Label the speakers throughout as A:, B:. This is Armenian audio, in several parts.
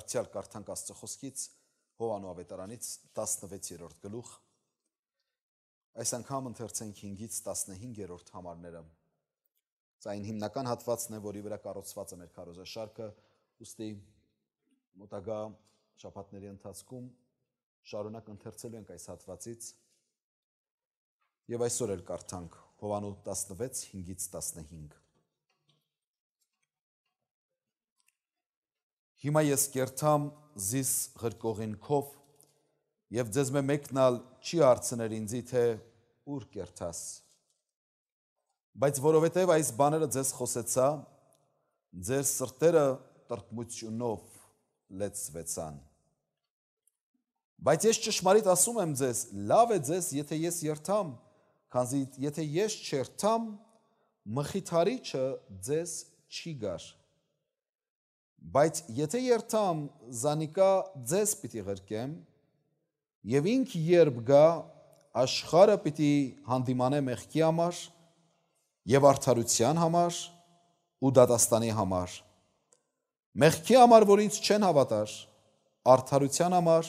A: դարձյալ կարդանք Աստծո խոսքից Հովանու ավետարանից 16-րդ գլուխ այս անգամ ընթերցենք 5-ից 15-րդ համարները Սա այն հիմնական հատվածն է, որի վրա կառուցված է մեր քարոզաշարքը, ուստի մոտագա շաբաթների ընթացքում շարունակ ընթերցելու ենք այս հատվածից։ Եվ այսօր էլ կարդանք Հովանու 16:5-ից 15։ Հիմա ես կերտամ զիս ղրկողինքով եւ ձեզ մե մեկնալ չի արցներ ինձի թե ուր կերտաս։ Բայց որովհետեւ այս բաները ձեզ խոսեցա, ձեր սրտերը տրտմությունով լեցվեցան։ Բայց ես ճշմարիտ ասում եմ ձեզ, լավ է ձեզ, եթե ես երթամ, քանզի եթե ես չերթամ, մխիթարիչը ձեզ չի գար։ Բայց եթե երթամ Զանիկա ձեզ պիտի ղրկեմ եւ ինք երբ գա աշխարը պիտի հանդիմանե մեղքի համար եւ արդարության համար ու դատաստանի համար։ Մեղքի համար, որ ինձ չեն հավատար, արդարության համար,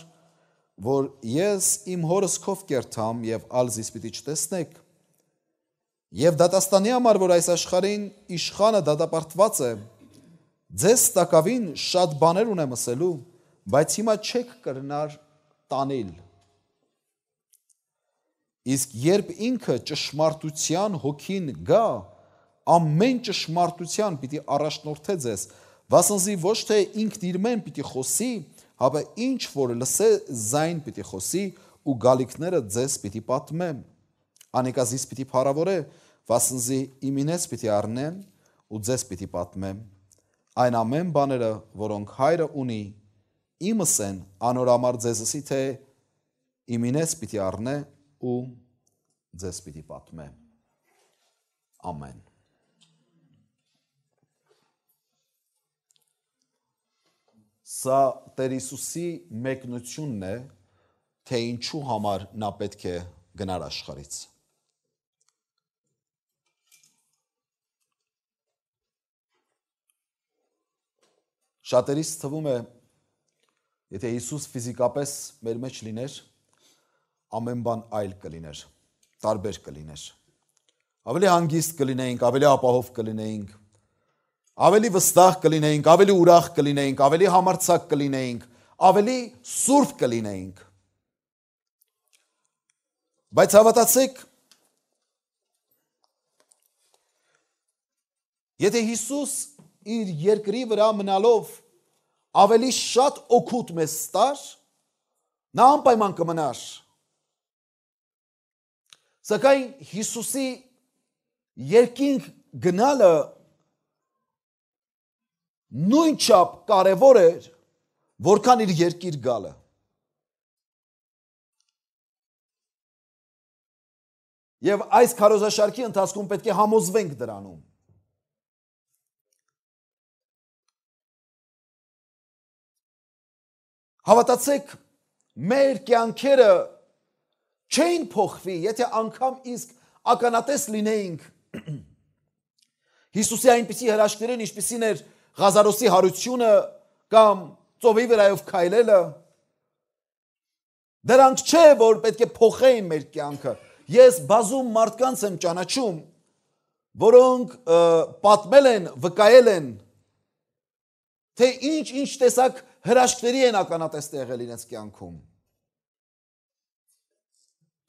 A: որ ես իմ հորս քով կերտամ եւ ալզիս պիտի չտեսնեք։ Եվ դատաստանի համար, որ այս աշխարհին իշխանը դատապարտված է, Ձեզ տակավին շատ բաներ ունեմ ասելու, բայց հիմա չեք կրնար տանել։ Իսկ երբ ինքը ճշմարտության հոգին գա, ամեն ճշմարտության պիտի առաջնորդե ձեզ, Վասնզի ոչ թե ինքն իր մեն պիտի խոսի, հապա ինչ որ լսե զայն պիտի խոսի ու գալիքները ձեզ պիտի պատմեմ։ Անեկազից պիտի փարավորե, վասնզի իմինես պիտի առնեմ ու ձեզ պիտի պատմեմ։ Այն ամեն բաները, որոնք հայրը ունի, իմս են անորամար ձեզսի թե իմինես պիտի առնե ու ձեզ պիտի պատմե։ Ամեն։ Սա Տեր Հիսուսի մեկնությունն է, թե ինչու համար նա պետք է գնար աշխարից։ Շատերիս թվում է, եթե Հիսուս ֆիզիկապես մեր մեջ լիներ, ամեն բան այլ կլիներ, տարբեր կլիներ։ Ավելի հանգիստ կլինեինք, ավելի ապահով կլինեինք, ավելի վստահ կլինեինք, ավելի ուրախ կլինեինք, ավելի համարձակ կլինեինք, ավելի սուրբ կլինեինք։ Բայց հավատացեք, եթե Հիսուս իր երկրի վրա մնալով ավելի շատ օգուտ մեզ տար, նա անպայման կմնար։ Սակայն Հիսուսի երկինք գնալը
B: նույնչափ կարևոր էր, որքան իր երկիր գալը։ Եվ այս քարոզաշարքի ընթացքում պետք է համոզվենք դրանում։ Հավատացեք, մեր կյանքերը չեն փոխվի, եթե
A: անգամ իսկ ականատես լինեինք Հիսուսի այնպիսի հրաշքներին, ինչպիսին էր Ղազարոսի հարությունը կամ ծովի վրայով քայլելը, դրանք չէ, որ պետք է փոխեին մեր կյանքը։ Ես բազում մարդկանց եմ ճանաչում, որոնք պատմել են, վկայել են, թե ինչ-ինչ տեսակ ինչ հրաշքների են ականատես եղել իրենց կյանքում։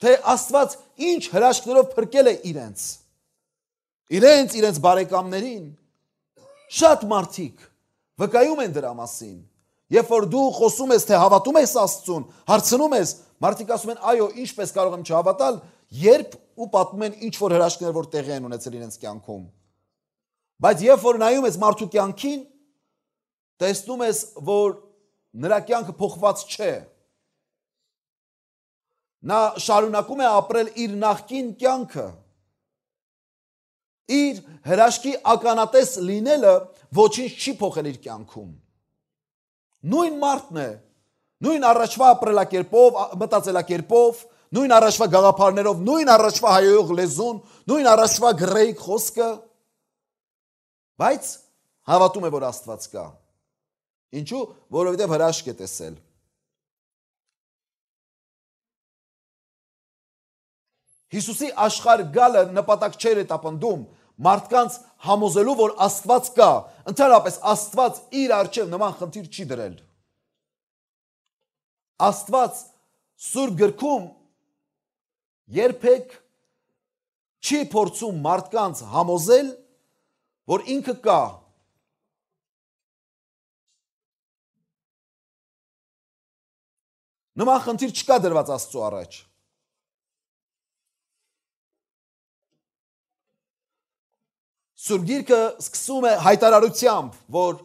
A: Թե Աստված ինչ հրաշքներով փրկել է իրենց։ Իրենց, իրենց բարեկամներին շատ մարդիկ վկայում են դրա մասին։ Երբ որ դու խոսում ես, թե հավատում ես Աստծուն, հարցնում ես, մարդիկ ասում են, այո, ինչպես կարող եմ չհավատալ, երբ ու պատմում են ինչ որ հրաշքներ որ տեղի են ունեցել իրենց կյանքում։ Բայց երբ որ նայում ես մարդու կյանքին, տեսնում ես, որ նրա կյանքը փոխված չէ։ Նա շարունակում է ապրել իր նախկին կյանքը։ Իր հրաշքի ականատես լինելը ոչինչ չի փոխել իր կյանքում։ Նույն մարդն է, նույն առաջվա ապրելակերպով, մտածելակերպով, նույն առաջվա գաղափարներով, նույն առաջվա հայոյող լեզուն, նույն առաջվա գրեիկ խոսքը, բայց
B: հավատում է, որ Աստված կա։ Ինչու՞, որովհետև հրաշք է տեսել։
A: Հիսուսի աշխարհ գալը նպատակ չէր հետապնդում մարդկանց համոզելու, որ Աստված կա։ Ընդհանրապես Աստված իր արջև նման խնդիր չի դրել։ Աստված Սուրբ գրքում երբեք
B: չի փորձում մարդկանց համոզել, որ ինքը կա, Նման խնդիր չկա դրված Աստծո առաջ։
A: Սուրբ Գիրքը սկսում է հայտարարությամբ, որ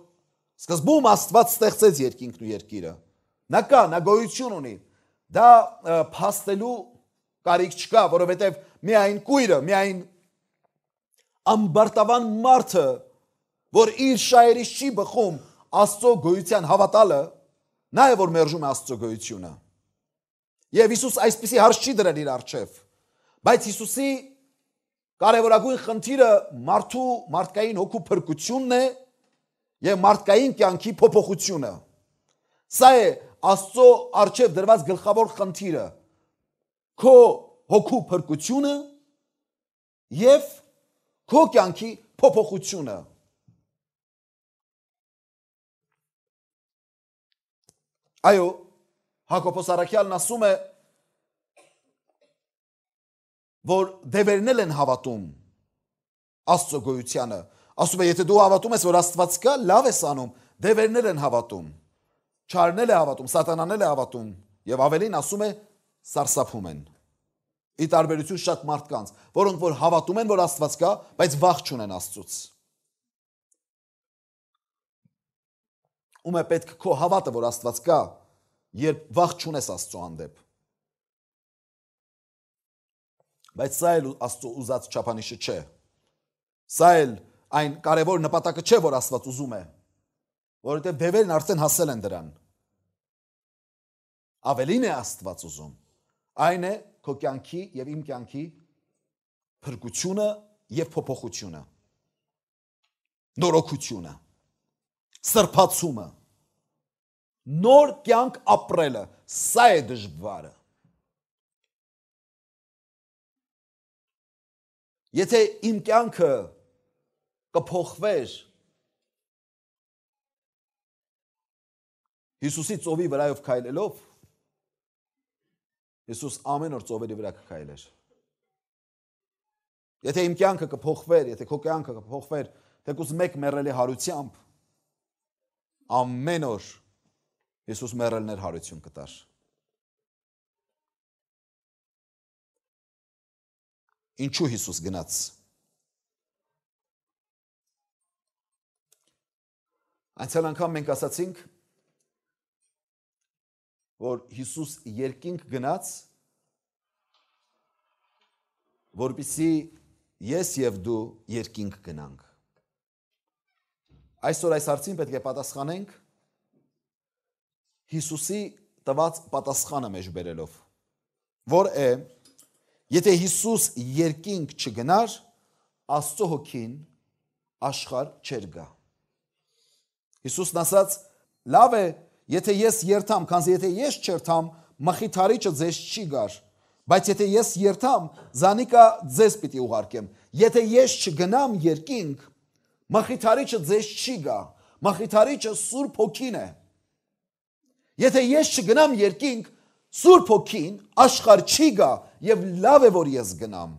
A: սկզբում Աստված ստեղծեց երկինքն ու երկիրը։ Նա կա, նա գոյություն ունի։ Դա փաստելու կարիք չկա, որովհետև միայն քույրը, միայն ամբարտավան մարդը, որ իր շայերից չի բխում Աստծո գոյության հավատալը, նա է որ մերժում Աստծո գոյությունը։ Եվ Հիսուս այսպիսի հարց չի դրել իր առջև։ Բայց Հիսուսի կարևորագույն խնդիրը մարդու մարդկային հոգու փրկությունն է եւ մարդկային կյանքի փոփոխությունը։ Սա է Աստծո արչև դրված գլխավոր խնդիրը։ Քո հոգու փրկությունը
B: եւ քո կյանքի փոփոխությունը։ Այո, Հակոբոս Արաքյալն ասում է
A: որ դևերն են հավատում Աստծո գոյությանը։ Ասում է, եթե դու հավատում ես, որ Աստված կա, լավ ես անում, դևերն են հավատում։ Չարնել է հավատում, սատանան էլ է հավատում եւ ավելին ասում է սարսափում են։ Ի տարբերություն շատ մարդկանց, որոնք որ հավատում են, որ Աստված կա, բայց վախ չունեն Աստծուց։ Ում է պետք քո հավատը, որ Աստված կա, երբ վախ չունես Աստծո հանդեպ։ Բայց սա էլ Աստծո ուզած չափանիշը չէ։ Սա էլ այն կարևոր նպատակը չէ, որ Աստված ուզում է, որովհետև դևերն արդեն հասել են դրան։ Ավելին է Աստված ուզում։ Այն է քո կյանքի եւ իմ կյանքի փրկությունը եւ փոփոխությունը։ Նորոգությունը, սրբացումը նոր կյանք
B: ապրելը, սա է դժվարը։ Եթե իմ կյանքը կփոխվեր Հիսուսի ծովի վրայով
A: քայլելով Հիսուս ամեն օր ծովերի վրա կքայլեր։ Եթե իմ կյանքը կփոխվեր, եթե քո կյանքը կփոխվեր, թեկուզ մեկ մեռելի հարությամբ ամեն օր Հիսուս մեռելներ հարություն
B: կտար։ Ինչու Հիսուս գնաց։
A: Անցյալ անգամ մենք ասացինք, որ Հիսուս երկինք գնաց, որբիսի ես եւ դու երկինք գնանք։ Այսօր այս հարցին պետք է պատասխանենք Հիսուսի տված պատասխանը մեջ բերելով, որ է, եթե Հիսուս երկինք չգնար, Աստծո հոգին աշխարհ չեր գա։ Հիսուսն ասաց. Լավ է, եթե ես երթամ, քանզի եթե ես չերթամ, մխիթարիչը ձեզ չի գար։ Բայց եթե ես երթամ, զանիկա ձեզ պիտի ուղարկեմ։ Եթե ես չգնամ երկինք, մխիթարիչը ձեզ չի գա։ Մխիթարիչը Սուրբ Հոգին է։ Եթե ես չգնամ երկինք, Սուրբ Հոգին աշխարհ չի գա եւ լավ է որ ես գնամ։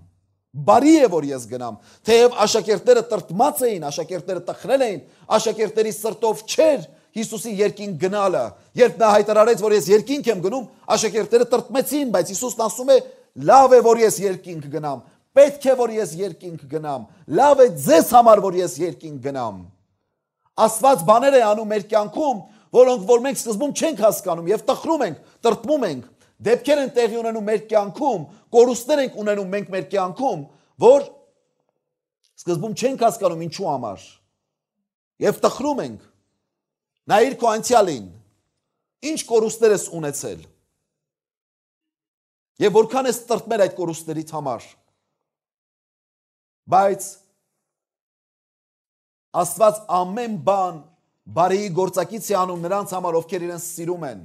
A: Բարի է որ ես գնամ, թեև աշակերտները տրտմած էին, աշակերտները տխրել էին, աշակերտների սրտով չէր Հիսուսի երկինք գնալը։ Երբ նա հայտարարեց, որ ես երկինք եմ գնում, աշակերտները տրտմեցին, բայց Հիսուսն ասում է. «Լավ է, որ ես երկինք գնամ, պետք է որ ես երկինք գնամ։ Լավ է ձեզ համար, որ ես երկինք գնամ։ Աստված բաներ է անում մեր կյանքում, որոնք որ մենք սկզբում չենք հասկանում եւ տխրում ենք, տրտմում ենք։ Դեպքեր են տեղի ունենում մեր կյանքում, կորուստներ ենք ունենում մենք մեր կյանքում, որ սկզբում չենք հասկանում ինչու համար։ Եվ տխրում ենք։ Նայիր քո անցյալին։ Ինչ կորուստներ ես ունեցել։ Եվ որքան ես տրտմել այդ կորուստներից համար։ Բայց Աստված ամեն բան բարիի գործակից է անում նրանց համար, ովքեր իրենց սիրում են։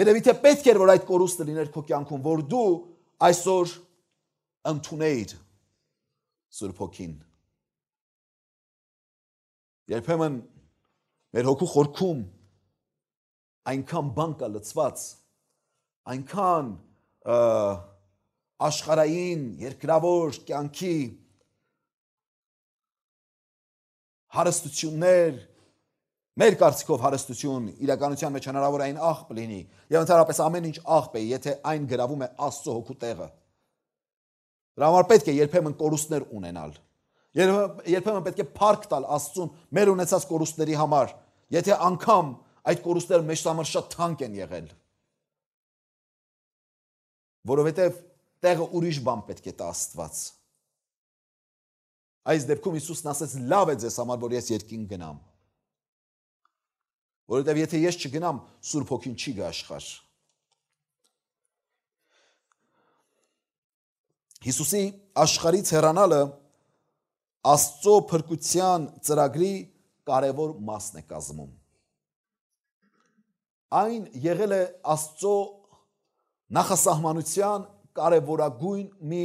A: Երևի թե պետք էր որ այդ կորուստը լիներ քո կյանքում, որ դու այսօր ընդունեիր Սուրբ Հոգին։ Երբեմն մեր հոգու խորքում այնքան բան կա լծված, այնքան աշխարային, երկրավոր կյանքի հարստություններ մեր կարծիքով հարստություն իրականության մեջ հնարավոր է այն աղբ լինի եւ ընդհանրապես ամեն ինչ աղբ է եթե այն գրավում է աստծո հոգու տեղը դրա համար պետք է երբեմն կորուստներ ունենալ երբեմն պետք է փառք տալ աստծուն մեր ունեցած կորուստների համար եթե անգամ այդ կորուստները մեզ համար շատ թանկ են եղել որովհետեւ տեղը ուրիշ բան պետք է տա աստված Այս դեպքում Հիսուսն ասեց. «Լավ է ձեզ համար, որ ես երկին գնամ»։ Որովհետև եթե ես չգնամ, Սուրբ Հոգին չի գա աշխարհ։ Հիսուսի աշխարից հեռանալը Աստծո փրկության ծրագրի կարևոր մասն է կազմում։ Այն եղել է Աստծո
B: նախասահմանության կարևորագույն մի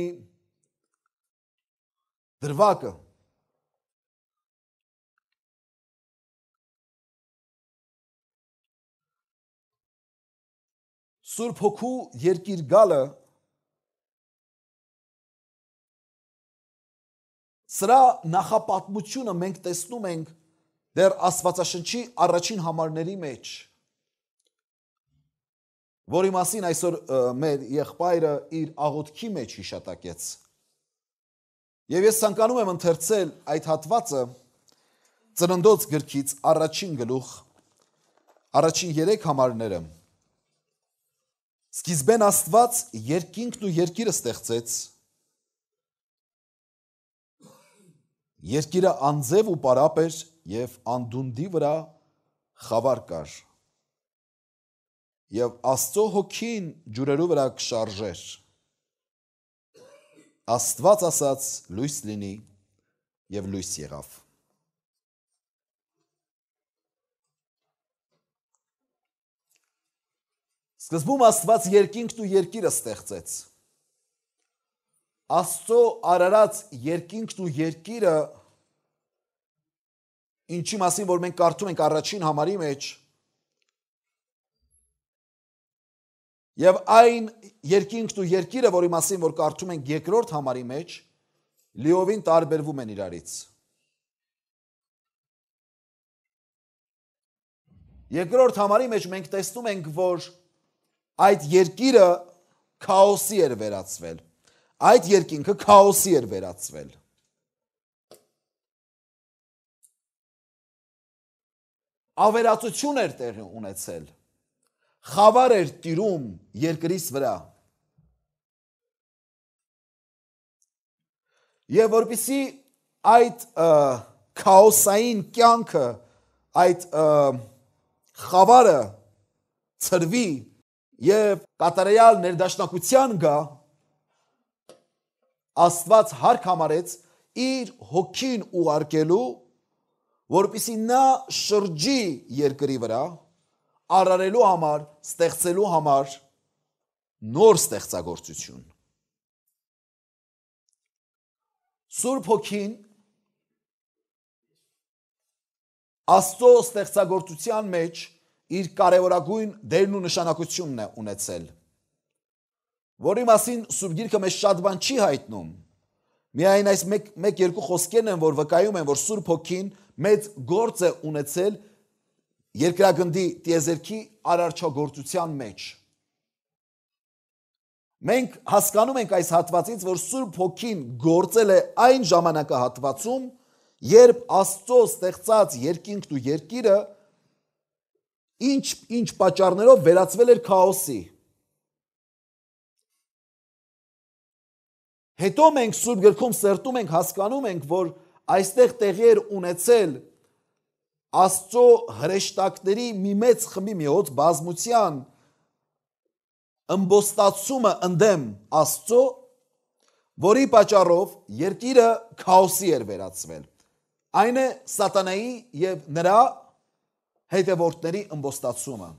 B: դրվակը Սուրբ հոգու երկիր գալը Սրա նախապատմությունը մենք տեսնում ենք դեռ Աստվածաշնչի
A: առաջին համարների մեջ, որի մասին այսօր մեր եղբայրը իր աղոթքի մեջ հիշատակեց։ Եվ ես ցանկանում եմ ընթերցել այդ հատվածը ծննդոց գրքից առաջին գլուխ առաջին 3 համարները։ Սկիզբեն Աստված երկինքն ու երկիրը ստեղծեց։ Երկիրը անձև ու պարապ էր եւ անդունդի վրա խավար կար։ Եվ Աստծո հոգին ջուրերով վրա կշարժեր։ Աստված ասաց լույս լինի եւ լույս եղավ։ Սկզբում Աստված երկինքն ու երկիրը ստեղծեց։ Աստծո արարած երկինքն ու երկիրը ինչի մասին որ մենք կարդում ենք առաջին համարի մեջ Եվ այն երկինքն ու երկիրը, որի մասին որ կարդում ենք երկրորդ համարի մեջ, լիովին տարբերվում են իրարից։ Երկրորդ համարի մեջ մենք տեսնում ենք, որ այդ երկիրը քաոսի էր վերածվել։ Այդ երկինքը քաոսի էր վերածվել։
B: Ավերածություն էր տեղի ունեցել խավար էր տիրում երկրից
A: վրա։ Եվ որպիսի այդ քաոսային կյանքը, այդ խավարը ծրվի եւ կատարյալ ներդաշնակության գա Աստված հարկ համարեց իր հոգին ուղարկելու, որպիսի նա շրջի երկրի վրա առարելու համար, ստեղծելու համար
B: նոր ստեղծագործություն։
A: Սուրբ Հոգին Աստծո ստեղծագործության մեջ իր կարևորագույն դերն ու նշանակությունն է ունեցել, որի մասին Սուրբ Գիրքը մեզ շատ բան չի հայտնում։ Միայն այս մեկ մեկ երկու խոսքերն են, որ վկայում են, որ Սուրբ Հոգին մեծ գործ է ունեցել երկրագնդի տիեզերքի արարչագործության մեջ։ Մենք հասկանում ենք այս հատվածից, որ Սուրբ Հոգին գործել է այն ժամանակահատվածում, երբ Աստծո ստեղծած երկինքն ու երկիրը ինչ ինչ պատճառներով վերածվել էր քաոսի։ Հետո մենք Սուրբ գրքում սերտում ենք, հասկանում ենք, որ այստեղ տեղի էր ունեցել Աստծո հրեշտակների մի մեծ խմբի միոց բազմության ըմբոստացումը ընդեմ Աստծո, որի պատճառով երկիրը քաոսի էր վերածվել։ Այն է սատանայի եւ նրա
B: հետևորդների ըմբոստացումը։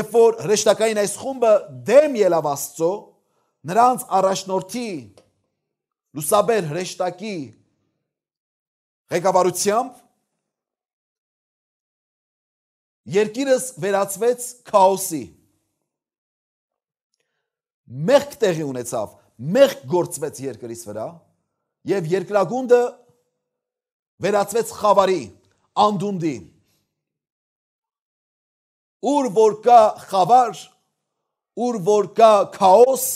B: Երբ որ հրեշտակային այս խումբը դեմ ելավ Աստծո,
A: նրանց առաջնորդի լուսաբեր հրեշտակի
B: ղեկավարությամբ երկիրս վերածվեց քաոսի մեղք տեղի
A: ունեցավ մեղք գործվեց երկրից վրա եւ երկրագունդը վերածվեց խավարի անդունդի ուր որ կա խավար ուր որ կա քաոս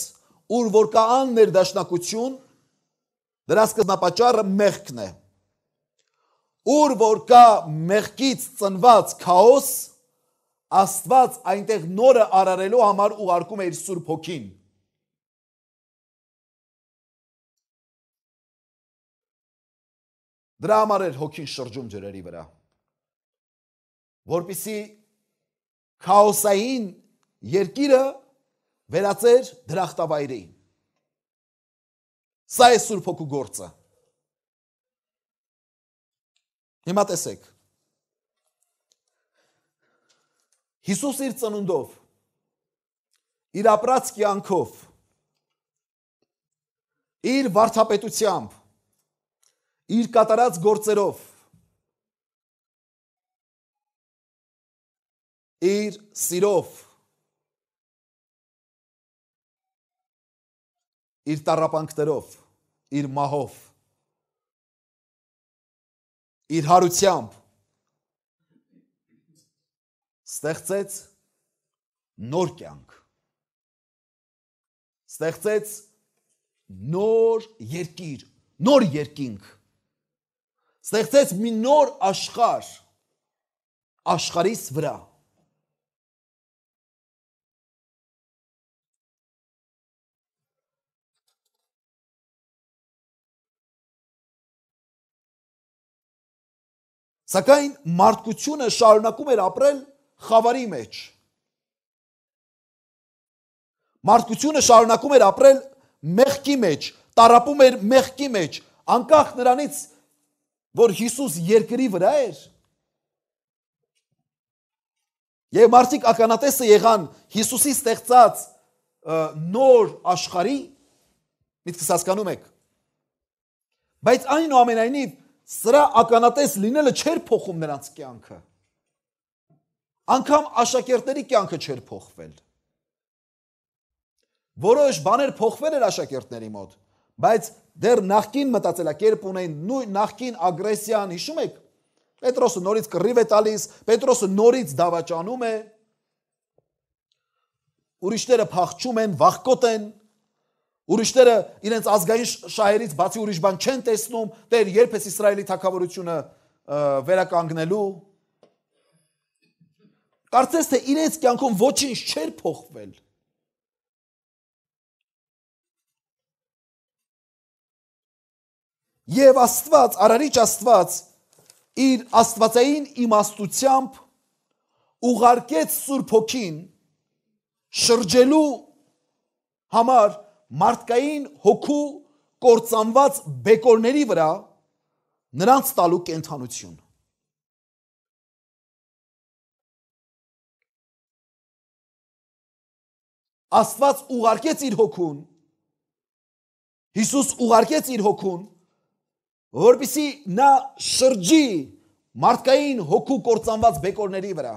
A: ուր որ կա աններդաշնակություն Դրա սկզբնապաճառը մեղքն է։ Ուր որ կա մեղքից ծնված քաոս,
B: Աստված այնտեղ նորը արարելու համար ուղարկում է իր Սուրբ Հոգին։ Դրա համար էր հոգին շրջում ջրերի վրա, որբիսի
A: քաոսային երկիրը վերածեր դրախտավայրին։
B: Սա է Սուրբ Հոգու գործը։ Հիմա տեսեք։
A: Հիսուս իր ծնունդով իր ապրած կյանքով
B: իր վարդապետությամբ իր կատարած գործերով իր սիրով իր տարապանքներով, իր մահով, իր հարությամբ ստեղծեց նոր կյանք։
A: Ստեղծեց նոր երկիր, նոր երկինք։
B: Ստեղծեց մի նոր աշխարհ աշխարհից վրա։ Սակայն մարդկությունը շարունակում էր ապրել խավարի մեջ։ Մարդկությունը շարունակում էր
A: ապրել մեղքի մեջ, տարապում էր մեղքի մեջ, անկախ նրանից, որ Հիսուս երկրի վրա էր։ Եվ մարդիկ ականատեսը եղան Հիսուսի ստեղծած նոր աշխարհի, միտքս հասկանում եք։ Բայց այնուամենայնիվ այն Սրա ականատես լինելը չէր փոխում նրանց կյանքը։ Անկամ աշակերտների կյանքը չէր փոխվել։ Որոշ բաներ փոխվել էր աշակերտների մոտ, բայց դեռ նախքին մտածելակերպ ունեին նույն նախքին ագրեսիան, հիշում եք։ Պետրոսը նորից կռիվ է տալիս, Պետրոսը նորից դավաճանում է։ Ուրիշները փախչում են, վախկոտ են, Ուրիշները իրենց ազգային շահերից բացի ուրիշ բան չեն տեսնում, Տեր երբ էս Իսրայելի թակավորությունը վերականգնելու։
B: Կարծես թե իրենց կյանքում ոչինչ չէր փոխվել։ Եվ Աստված, Արարիչ
A: Աստված իր աստվածային իմաստությամբ ուղարկեց Սուրբ Հոգին շրջելու համար մարդկային հոգու կործանված բեկորների վրա
B: նրանց տալու կենթանություն։ Աստված ուղարկեց իր հոգուն։ Հիսուս ուղարկեց իր հոգուն, որբիսի
A: նա շրջի մարդկային հոգու կործանված բեկորների վրա։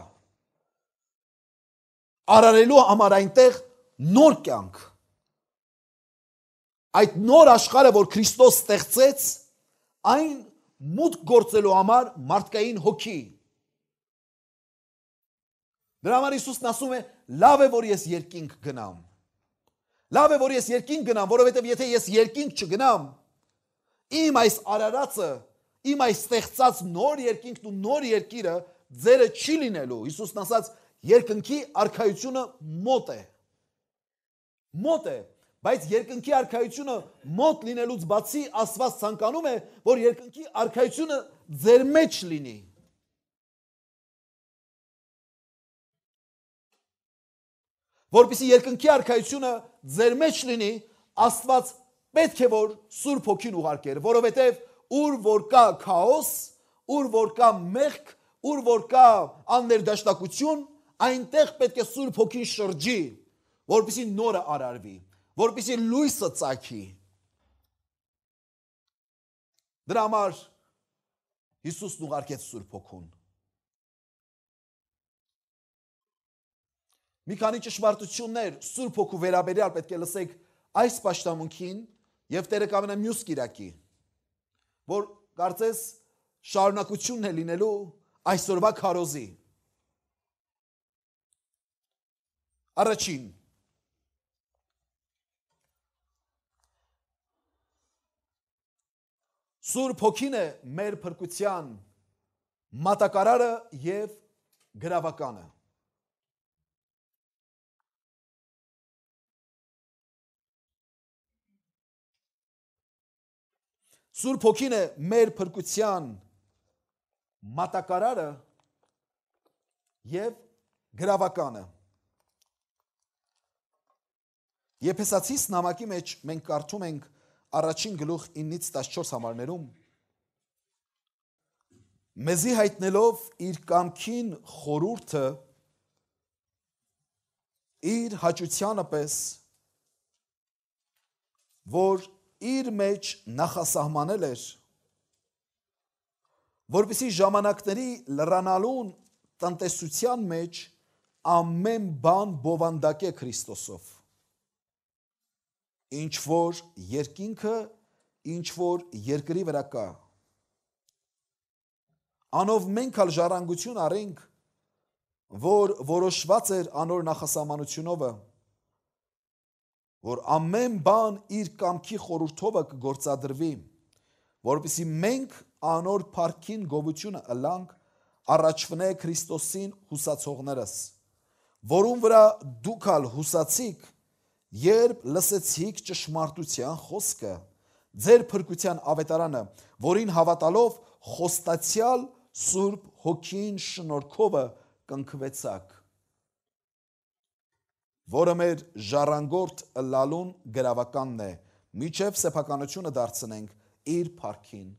A: Արարելու համար այնտեղ նոր կյանք Այդ նոր աշխարհը, որ Քրիստոս ստեղծեց, այն մուտք գործելու համար մարդկային հոգի։ Դրա համար Հիսուսն ասում է. «Լավ է, որ ես երկինք գնամ»։ Լավ է, որ ես երկինք գնամ, որովհետև եթե ես երկինք չգնամ, իմ այս արարածը, իմ այս ստեղծած նոր երկինքն ու նոր երկիրը ձերը չի լինելու։ Հիսուսն ասաց. «Երկնքի արքայությունը մոտ է»։ Մոտ է։ մոտ է Բայց երկնքի արքայությունը մոտ լինելուց բացի Աստված ցանկանում է, որ երկնքի արքայությունը
B: ձեր մեջ լինի։ Որպեսզի երկնքի արքայությունը ձեր մեջ լինի,
A: Աստված պետք է որ Սուրբ Հոգին ուղարկեր, որովհետև ուր որ կա քաոս, ուր որ կա մեղք, ուր որ կա աններդաշնակություն, այնտեղ պետք է Սուրբ Հոգին շրջի, որպեսզի նորը արարվի որպեսի լույսը ցակի։ Դրա համար Հիսուսն ուղարկեց Սուրբ Հոգուն։ Մի քանի ճշմարտություններ Սուրբ Հոգու վերաբերյալ պետք է լսեք այս աշտամունքին եւ Տերը կամենա մյուս Կիրակի, որ կարծես շարունակությունն է լինելու այսօրվա քարոզի։ Առաջին Սուրբ Հոգին է մեր
B: փրկության մատակարարը եւ գրավականը։ Սուրբ Հոգին է մեր փրկության
A: մատակարարը եւ գրավականը։ Եփեսացիս նամակի մեջ մենք կարդում ենք առաջին գլուխ 9-ից 14 համարներում մեզի հայտնելով իր կամքին խորուրդը իր հաճությանը պես որ իր մեջ նախասահմանել էր որբիսի ժամանակների լրանալուն տնտեսության մեջ ամեն բան բովանդակե Քրիստոսով ինչ որ երկինքը ինչ որ երկրի վրա կա անով մենք հալ ժառանգություն առենք որ որոշված էր անոր նախասահմանությունովը որ ամեն բան իր կամքի խորհրդովը կգործադրվի որովհետեւ մենք անոր парքին գովությունը ըլանք առաջվնե Քրիստոսին հուսացողներս որում վրա դուք հալ հուսացիք Երբ լսեցիք ճշմարտության խոսքը, ձեր փրկության ավետարանը, որին հավատալով խոստացյալ Սուրբ Հոգին շնորհքովը կնքվեցաք, որը մեր ժառանգորդ լալուն գրավականն է, միջև սեփականությունը դարձնենք իր парքին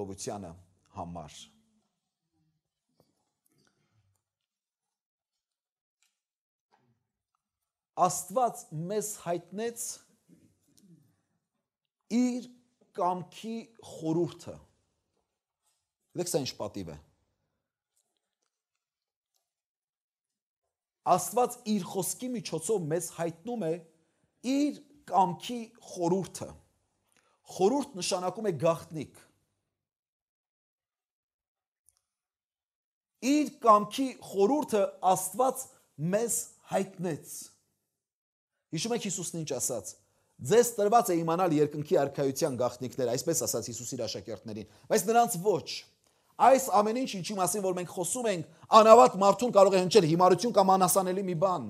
A: գովությանը համար։ Աստված մեզ հայտնեց իր կամքի խորուրդը։ Գիտեք սա ինչ պատիվ է։ Աստված իր խոսքի միջոցով մեզ հայտնում է իր կամքի խորուրդը։ Խորուրդ նշանակում է գաղտնիք։ Իր կամքի խորուրդը Աստված մեզ հայտնեց։ Հիշում եք Հիսուսն ինչ ասաց։ Ձեզ տրված է իմանալ երկնքի արքայության գաղտնիքները, այսպես ասաց Հիսուս իր աշակերտներին, բայց նրանց ոչ։ Այս ամեն ինչ ինչի մասին որ մենք խոսում ենք, անավատ մարդուն կարող է հնչել հիմարություն կամ անասանելի մի բան։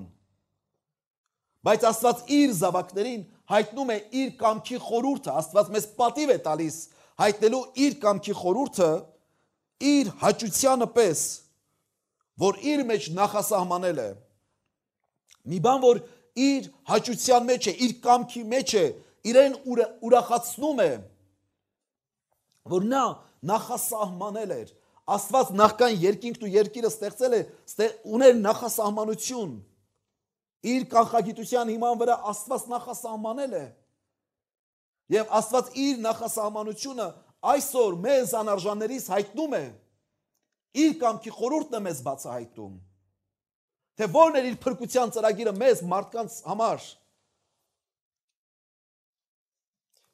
A: Բայց Աստված իր զավակներին հայտնում է իր կամքի խորուրդը, Աստված մեզ պատիվ է տալիս հայտնելու իր կամքի խորուրդը իր հաճությանը պես, որ իր մեջ նախասահմանել է։ Մի բան, որ իր հաճության մեջ է, իր կամքի մեջ է, իրեն ուր, ուրախացնում է, որ նա նախասահմանել էր, Աստված նախքան երկինքն ու երկիրը ստեղծել է, ստեղ ուներ նախասահմանություն։ Իր կանխագիտության հիման վրա Աստված նախասահմանել է։ Եվ Աստված իր նախասահմանությունը այսօր մեզ անարժաններից հայտնում է։ Իր կամքի խորհուրդն է մեզ բացահայտում։ Թե ո՞րն էր իր փրկության ծրագիրը մեզ մարդկանց համար։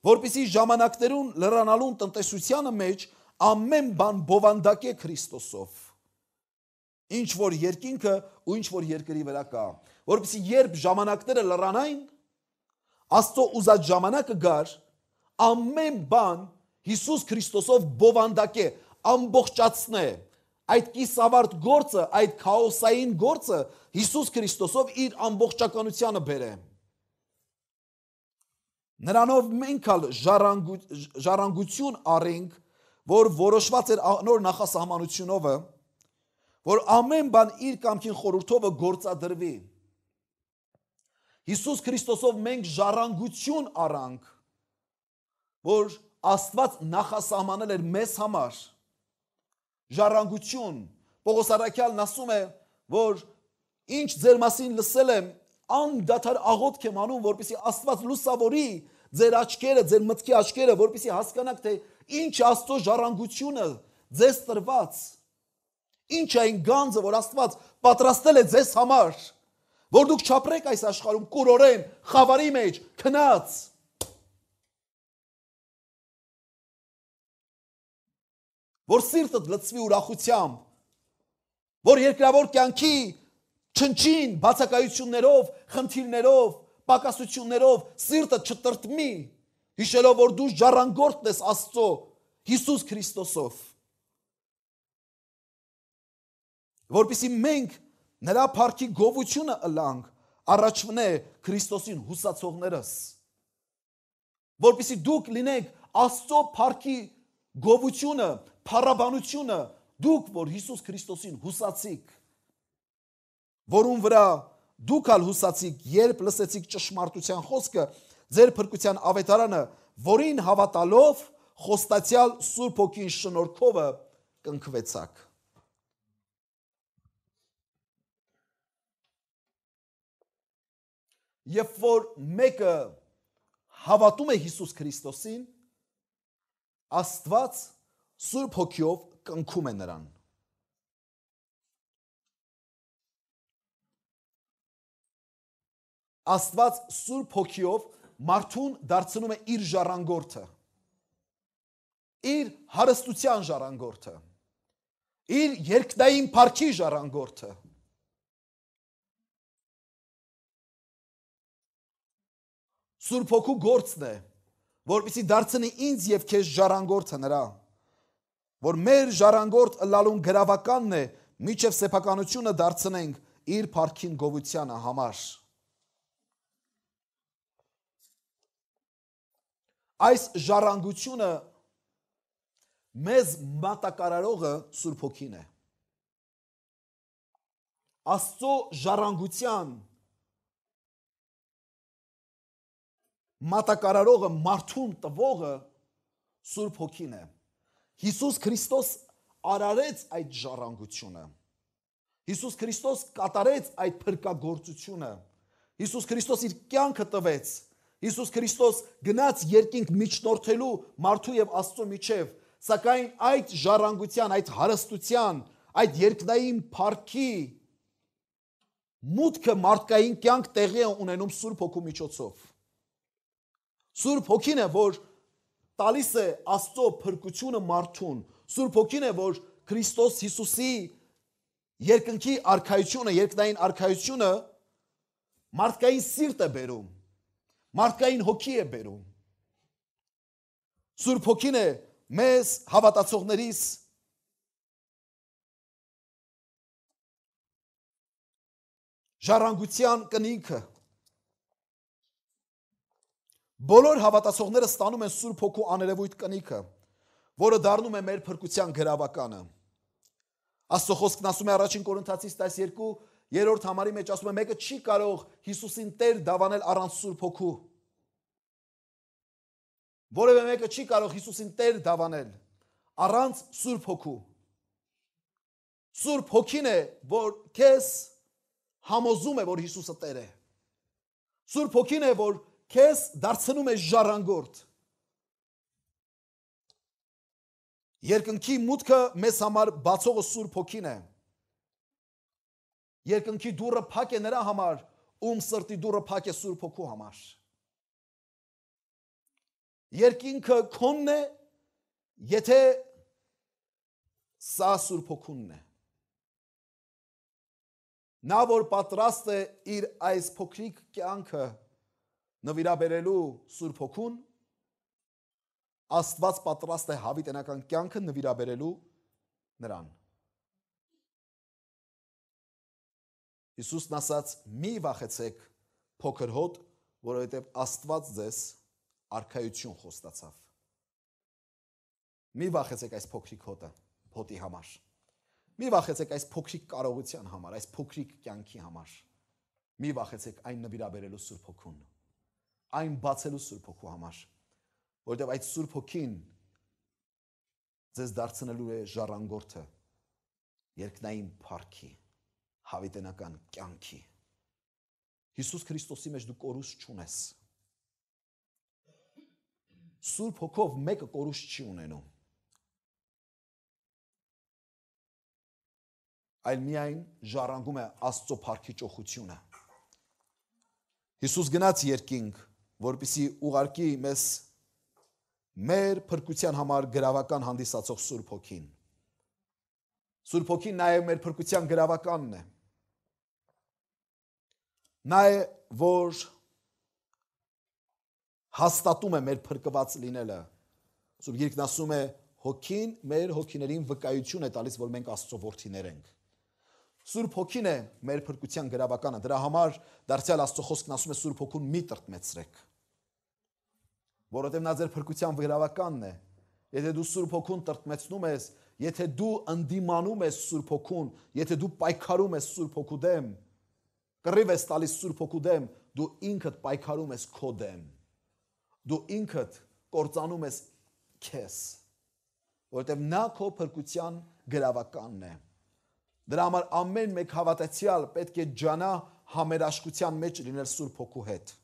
A: Որպիսի ժամանակներուն լրանալուն տնտեսությանը մեջ ամեն բան բովանդակե Քրիստոսով ինչ որ երկինքը ու ինչ որ երկրի վրա կա որովհետեւ երբ ժամանակները լրանային աստծո ուզած ժամանակը գար ամեն բան Հիսուս Քրիստոսով բովանդակե ամբողջացնե այդ կիսավարտ գործը, այդ քաոսային գործը Հիսուս Քրիստոսով իր ամբողջականությանը բերեմ։ Նրանով մենք հալ ժառանգու, ժառանգություն առենք, որ որոշված էր նոր նախասահմանությունովը, որ ամեն բան իր կամքին խորհրդովը գործադրվի։ Հիսուս Քրիստոսով մենք ժառանգություն առանք, որ Աստված նախասահմանել էր մեզ համար ժառանգություն։ Պողոս Արաքյալն ասում է, որ ինչ ձեր մասին լսել եմ, անդադար աղոթք եմ անում, որպեսզի Աստված լուսավորի ձեր աչքերը, ձեր մտքի աչքերը, որպեսզի հասկանաք, թե ինչ Աստծո ժառանգությունը ձեզ տրված։ Ինչ այն գանձը, որ Աստված պատրաստել է ձեզ
B: համար, որ դուք չապրեք այս աշխարհում կուրորեն, խավարի մեջ, քնած որ սիրտդ լցվի ուրախությամբ, որ երկրավոր կյանքի
A: չնչին բացակայություններով, խնդիրներով, պակասություններով սիրտը չտրտմի, հիշելով որ դու ժառանգորդն ես Աստծո Հիսուս Քրիստոսով։ Որպեսզի մենք նրա փառքի գովությունը ըլանք, առաջվնե Քրիստոսին հուսացողներս։ Որպեսզի դուք լինեք Աստծո փառքի գովությունը, փառաբանությունը, դուք որ Հիսուս Քրիստոսին հուսացիք, որուն վրա դուք ալ հուսացիք, երբ լսեցիք ճշմարտության խոսքը, ձեր փրկության ավետարանը, որին հավատալով խոստացյալ Սուրբ Հոգին շնորհքովը կնքվեցաք։ Երբ որ մեկը հավատում է Հիսուս Քրիստոսին, Աստված Սուրբ Հոգիով
B: կնքում է նրան։ Աստված Սուրբ Հոգիով մարդուն
A: դարձնում է իր ժառանգորդը։ Իր հարստության ժառանգորդը։
B: Իր երկնային парքի ժառանգորդը։ Սուրբ Հոգու
A: գործն է որպիսի դարձնի ինձ եւ քեզ ժառանգորդը նրա որ մեր ժառանգորդ լալուն գրավականն է միջև սեփականությունը դարձնենք իր парքին գովությանը համար այս ժառանգությունը մեզ
B: մատակարարողը Սուրբ Հոգին է Աստծո ժառանգության
A: մատակարարողը մարդուն տվողը Սուրբ Հոգին է։ Հիսուս Քրիստոս արարեց այդ ժառանգությունը։ Հիսուս Քրիստոս կատարեց այդ փրկagorցությունը։ Հիսուս Քրիստոս իր կյանքը տվեց։ Հիսուս Քրիստոս գնաց երկինք միջնորդելու մարդու եւ Աստծո միջև, սակայն այդ ժառանգության, այդ հարստության, այդ երկնային փառքի մուտքը մարդկային կյանք տեղի է ունենում Սուրբ Հոգու միջոցով։ Սուրբ Հոգին է, որ տալիս է Աստծո փրկությունը մարդուն։ Սուրբ Հոգին է, որ Քրիստոս Հիսուսի երկնքի արքայությունը, երկնային արքայությունը մարդկային սիրտ է բերում։ Մարդկային հոգի է
B: բերում։ Սուրբ Հոգին է մեզ հավատացողներից ժառանգության կնինքը
A: Բոլոր հավատացողները ստանում են Սուրբ Հոգու աներևույթ կնիքը, որը դառնում է մեր փրկության գրավականը։ Աստծո խոսքն ասում է առաջին Կորինթացիս 12 երրորդ համարի մեջ ասում է մեկը չի կարող Հիսուսին Տեր դավանել առանց Սուրբ Հոգու։ Որևէ մեկը չի կարող Հիսուսին Տեր դավանել առանց Սուրբ Հոգու։ Սուրբ Հոգին է, որ քեզ համոզում է, որ Հիսուսը Տեր է։ Սուրբ Հոգին է, որ քեզ դարձնում է ժառանգորդ։ Երկնքի մուտքը մեզ համար բացողը Սուրբ Հոգին է։ Երկնքի դուռը փակ է նրա համար, ում սրտի դուռը փակ է Սուրբ Հոգու համար։ Երկինքը քոնն է, եթե սա Սուրբ Հոգունն է։ Նա որ պատրաստ է իր այս փոքրիկ կյանքը նվիրաբերելու Սուրբ Հոգուն Աստված պատրաստ է հավի տնական կյանքը նվիրաբերելու նրան։ Հիսուսն ասաց. «Մի վախեցեք փոքր հոտ, որովհետև Աստված ձեզ արքայություն խոստացավ»։ Մի վախեցեք այս փոքրիկ հոտը, հոտի համար։ Մի վախեցեք այս փոքրիկ կարողության համար, այս փոքրիկ կյանքի համար։ Մի վախեցեք այն նվիրաբերելու Սուրբ Հոգուն այն բացելու Սուրբ Հոգու համար, որտեղ այդ Սուրբ Հոգին ձեզ դարձնելու է ժառանգորդը երկնային փառքի, հավիտենական կյանքի։ Հիսուս Քրիստոսի մեջ դու կորուս չունես։ Սուրբ Հոգով մեկը կորուս չի ունենում։ Այլ միայն ժառանգում է Աստծո փառքի ճոխությունը։ Հիսուս գնաց երկինք որպիսի ուղարկի մեզ մեր փրկության համար գրավական հանդիսացող Սուրբ Հոգին։ Սուրբ Հոգին նաև մեր փրկության գրավականն է։ Նա է, որ հաստատում է մեր փրկված լինելը։ Սուրբ Գիրքն ասում է հոգին մեր հոգիներին վկայություն է տալիս, որ մենք Աստծո որդիներ ենք։ Սուրբ Հոգին է մեր փրկության գրավականը։ Դրա համար դարձյալ Աստծո խոսքն ասում է Սուրբ Հոգուն մի տրտմեցրեք որովհետև նա ձեր փրկության վիրավականն է։ Եթե դու Սուրբ Հոգուն տրտմեցնում ես, եթե դու ընդդիմանում ես Սուրբ Հոգուն, եթե դու պայքարում ես Սուրբ Հոգու դեմ, կռիվ ես տալիս Սուրբ Հոգու դեմ, դու ինքդ պայքարում ես քո դեմ։ Դու ինքդ կործանում ես քեզ, որովհետև նա քո փրկության գրավականն է։ Դրա համար ամեն մեկ հավատացյալ պետք է ջանա համերաշխության մեջ լինել Սուրբ Հոգու հետ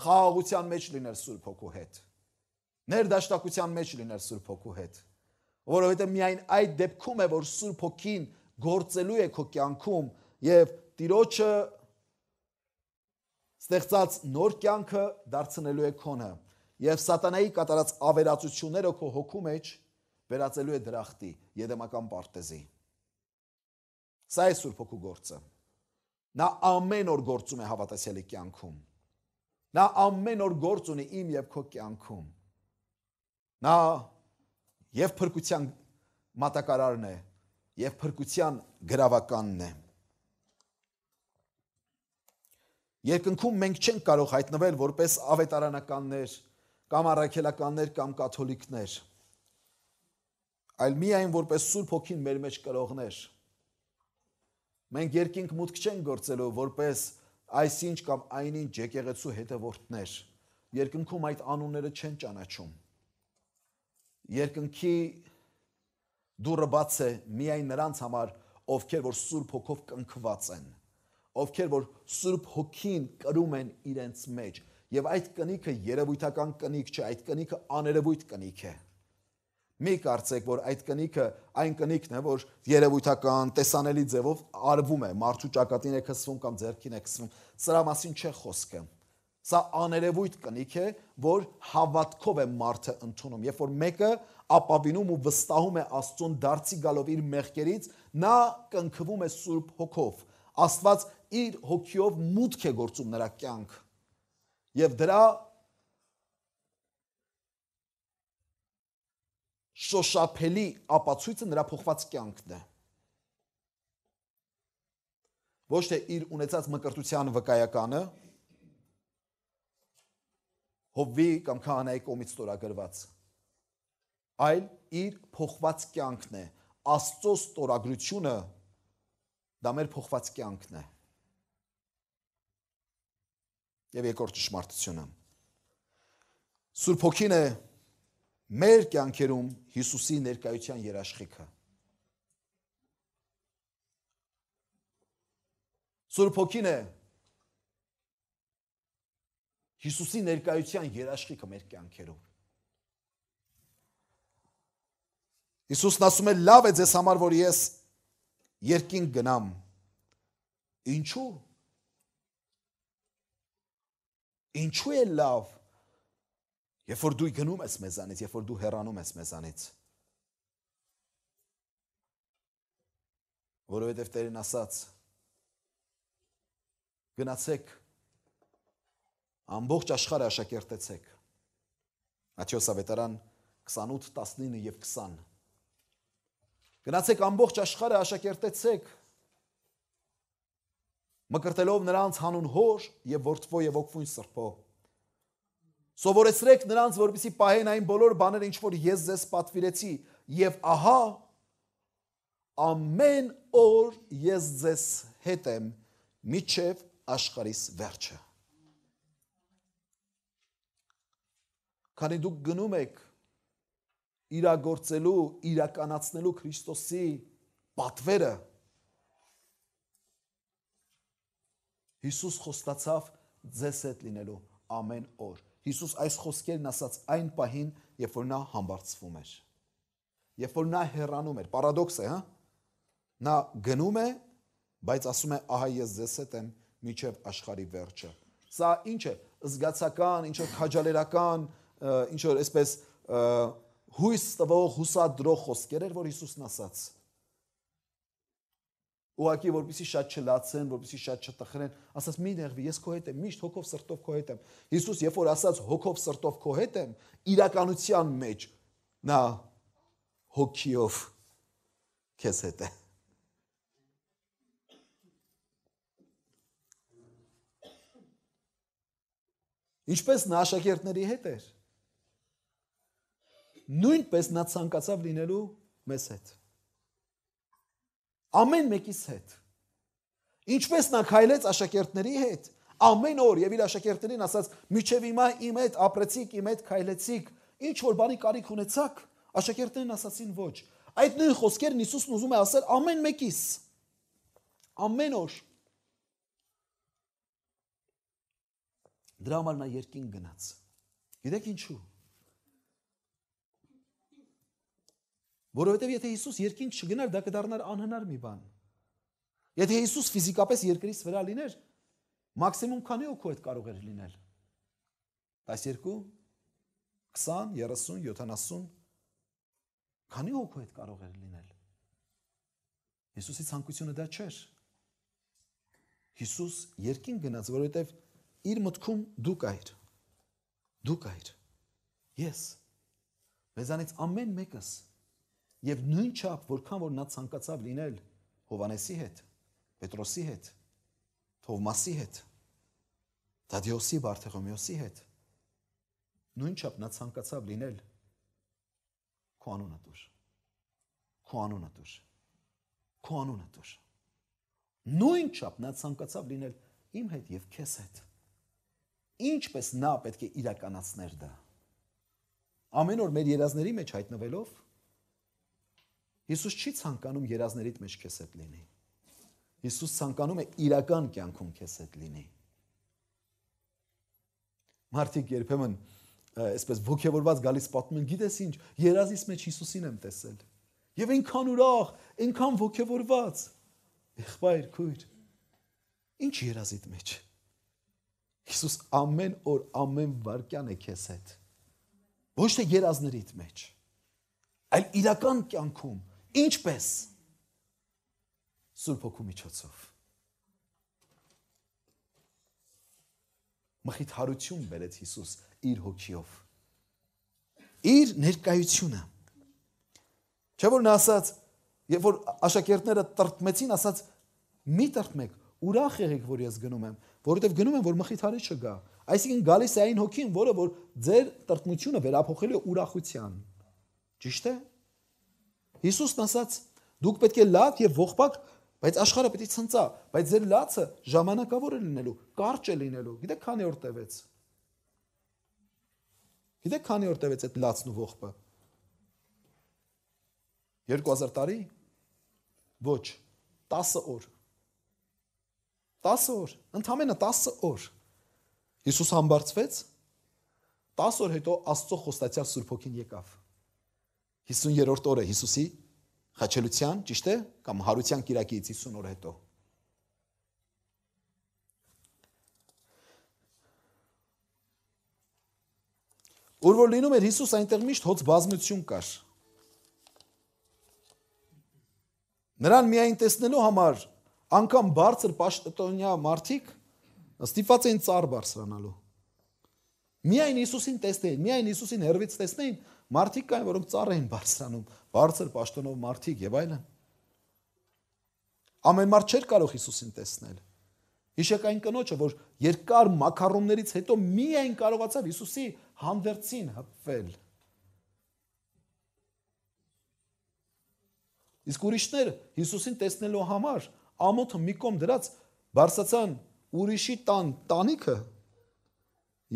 A: խաղաղության մեջ լինել Սուրբ Հոգու հետ։ Ներդաշնակության մեջ լինել Սուրբ Հոգու հետ, որովհետև միայն այդ դեպքում է, որ Սուրբ Հոգին գործելու է քո կյանքում եւ Տիրոջը ստեղծած նոր կյանքը դարձնելու է քոնը եւ սատանայի կատարած ավերածությունները քո հոգու մեջ վերածելու է դրախտի, եդեմական պարտեզի։ Սա է Սուրբ Հոգու գործը։ Նա ամեն օր գործում է հավատացյալի կյանքում։ Նա ամեն օր գործ ունի իմ եւ քո կյանքում։ Նա եւ փրկության մատակարարն է, եւ փրկության գրավականն է։ Երկնքում մենք չենք կարող հայտնվել որպես ավետարանականներ կամ առաքելականներ կամ կաթոլիկներ, այլ միայն որպես Սուրբ Հոգին մեր մեջ կրողներ։ Մենք երկինք մուտք չենք գործելու որպես այսինչ կամ այնինչ եկեղեցու հետևորդներ երկնքում այդ անունները չեն ճանաչում երկնքի դուրը բաց է միայն նրանց համար ովքեր որ սուրբ հոգով կնքված են ովքեր որ սուրբ հոգին կրում են իրենց մեջ եւ այդ կնիքը երևույթական կնիք չէ այդ կնիքը աներևույթ կնիք է կնիք Մի կարծեք, որ այդ կնիքը այն կնիքն է, որ երևույթական տեսանելի ձևով արվում է, մարդու ճակատին է քսվում կամ ձեռքին է քսվում։ Սրա մասին չէ խոսքը։ Սա աներևույթ կնիք է, որ հավատքով է մարդը ընդունում։ Երբ որ մեկը ապավինում ու վստահում է Աստծուն դարձի գալով իր մեղքերից, նա կնքվում է Սուրբ Հոգով։ Աստված իր հոգիով մուտք է գործում նրա կյանք։ Եվ դրա շոշափելի ապացույցը նրա փոխված կյանքն է։ Ոչ թե իր ունեցած մկրտության վկայականը հովվի կամ քահանայի կողմից ստորագրված, այլ իր փոխված կյանքն է։ Աստծո ստորագրությունը դա մեր փոխված կյանքն է։ Եվ երկրորդ ճշմարտությունը Սուրբ Հոգին է մեր կյանքերում Հիսուսի ներկայության երաշխիքը։ Սուրբ ոգին է Հիսուսի ներկայության երաշխիքը մեր կյանքերում։ Հիսուսն ասում է՝ լավ է ձեզ համար, որ ես երկին գնամ։ Ինչու՞։ Ինչու է լավ Երբ որ դու գնում ես մեզանից, երբ որ դու հեռանում ես մեզանից, որովհետև Տերն ասաց. Գնացեք ամբողջ աշխարհը աշակերտեցեք։ Մատթեոս ավետարան 28:19 եւ 20։ Գնացեք ամբողջ աշխարհը աշակերտեցեք մկրտելով նրանց հանուն հոր եւ որդվո եւ ոգվույն սրբո Սովորեցրեք նրանց, որպեսզի պահեն այն բոլոր բաները, ինչ որ ես ձեզ պատվիրեցի, եւ ահա ամեն օր ես ձեզ հետ եմ միջև աշխարհիս վերջը։ Քանի դուք գնում եք իրագործելու, իրականացնելու Քրիստոսի պատվերը, Հիսուս խոստացավ ձեզ հետ լինելու ամեն օր Հիսուս այս խոսքերն ասաց այն պահին, երբ որ նա համբարձվում էր։ Երբ որ նա հեռանում էր, պարադոքս է, հա։ Նա գնում է, բայց ասում է, ահա ես ձեզ հետ եմ միջև աշխարի վերջը։ Սա ինչ է, զգացական, ինչ որ քաջալերական, ինչ որ այսպես հույս տվող, հուսադրող խոսքեր էր, որ Հիսուսն ասաց ուղակի որպեսի շատ չլացեն, որպեսի շատ չտխրեն, ասած մի նեղվի, ես քո հետ եմ, միշտ հոգով սրտով քո հետ եմ։ Հիսուս, երբ որ ասաց հոգով սրտով քո հետ եմ, իրականության մեջ նա հոգիով քեզ հետ է։ Ինչպես նա աշակերտների հետ էր նույնպես նա ցանկացավ լինելու մեզ հետ։ Ամեն մեկից հետ։ Ինչպես նա քայլեց աշակերտների հետ ամեն օր եւ իր աշակերտներին ասաց՝ «Միչեւ հիմա իմ հետ ապրեցիք, իմ հետ քայլեցիք, ինչ որ բանի կարիք ունեցաք»։ Աշակերտներն ասացին՝ «Ոչ»։ Այդ նույն խոսքերն Հիսուսն ուզում է ասել ամեն մեկիս։ Ամեն օր։ Դրա համար նա երկին գնաց։ Գիտեք ինչու՞։ Որովհետև եթե Հիսուս երկինք չգնար, դա կդառնար անհնար մի բան։ Եթե Հիսուս ֆիզիկապես երկրից վրա լիներ, մաքսիմում քանի օքու այդ կարող էր լինել։ 12, 20, 30, 70 քանի օքու այդ կարող էր լինել։ Հիսուսի ցանկությունը դա չէր։ Հիսուս երկին գնաց, որովհետև իր մտքում դու կայր։ Դու կայր։ Ես։ Մեզանից ամեն մեկս եւ նույն չափ որքան որ նա ցանկացավ լինել Հովանեսի հետ, Պետրոսի հետ, Թովմասի հետ, Թադեոսի, Բարթեղոմեոսի հետ, նույն չափ նա ցանկացավ լինել քո անունը դուր։ Քո անունը դուր։ Քո անունը դուր։ Նույն չափ նա ցանկացավ լինել իմ հետ եւ քեզ հետ։ Ինչպես նա պետք է իրականացներ դա։ Ամեն օր մեր երազների մեջ հայտնվելով Հիսուս չի ցանկանում երազներիդ մեջ քեզ հետ լինի։ Հիսուս ցանկանում է իրական կյանքում քեզ հետ լինի։ Մարդիկ երբեմն այսպես ողջավորված գալիս պատմում են, գիտես ինչ, երազիս մեջ Հիսուսին եմ տեսել։ Եվ այնքան ուրախ, այնքան ողջավորված։ Իղբայր քույր։ Ինչ երազիդ մեջ։ Հիսուս ամեն օր, ամեն վարքյան է քեզ հետ։ Ոչ թե երազներիդ մեջ, այլ իրական կյանքում Ինչպես Սուրբ ոգու միջոցով։ Մխիթ հարություն բերեց Հիսուս իր հոգիով։ Իր ներկայությունը։ Չէ՞ որ նա ասաց, երբ որ աշակերտները տրտմեցին, ասաց՝ «Մի տրտմեք, ուրախ եղեք, որ ես գնում եմ, որովհետև գնում եմ, որ մխիթարի չգա»։ Այսինքն գալիս է այն հոգին, որը որ ձեր տրտմությունը վերափոխելու է ուրախության։ Ճիշտ է։ Հիսուսն ասաց. դուք պետք է լաց եւ ողբակ, բայց աշխարհը պետք է ցնծա, բայց ձեր լացը ժամանակավոր է լինելու, կարճ է լինելու։ Գիտեք քանի օր տևեց։ Գիտեք քանի օր տևեց այդ լացն ու ողբը։ 2000 տարի։ Ոչ, 10 օր։ 10 օր, ընդամենը 10 օր։ Հիսուս համբարձվեց 10 օր հետո Աստծո խոստացյալ Սուրբ Հոգին եկավ 50-րդ օրը Հիսուսի խաչելության, ճիշտ է, կամ հարության Կիրակից 50 օր հետո։ Որ որ լինում էր Հիսուս այնտեղ միշտ հոց բազմություն կար։ Նրան միայն տեսնելու համար անգամ բարձր պաշտոնյա մարդիկ ստիպված էին ծառ բարձրանալու։ Միայն Հիսուսին տեսնեին, միայն Հիսուսին հերվից տեսնեին, Մարդիկ կային, որոնք ծառ էին բարձրանում, բարձր պաշտոնով մարդիկ եւ այլն։ Ամեն մարդ չէր կարող Հիսուսին տեսնել։ Հիշեք այն կնոջը, որ երկար մակարոններից հետո միայն կարողացավ Հիսուսի հանդերձին հպվել։ Իսկ ուրիշները Հիսուսին տեսնելու համար ամոթը մի կողմ դրած բարձացան ուրիշի տան տանիքը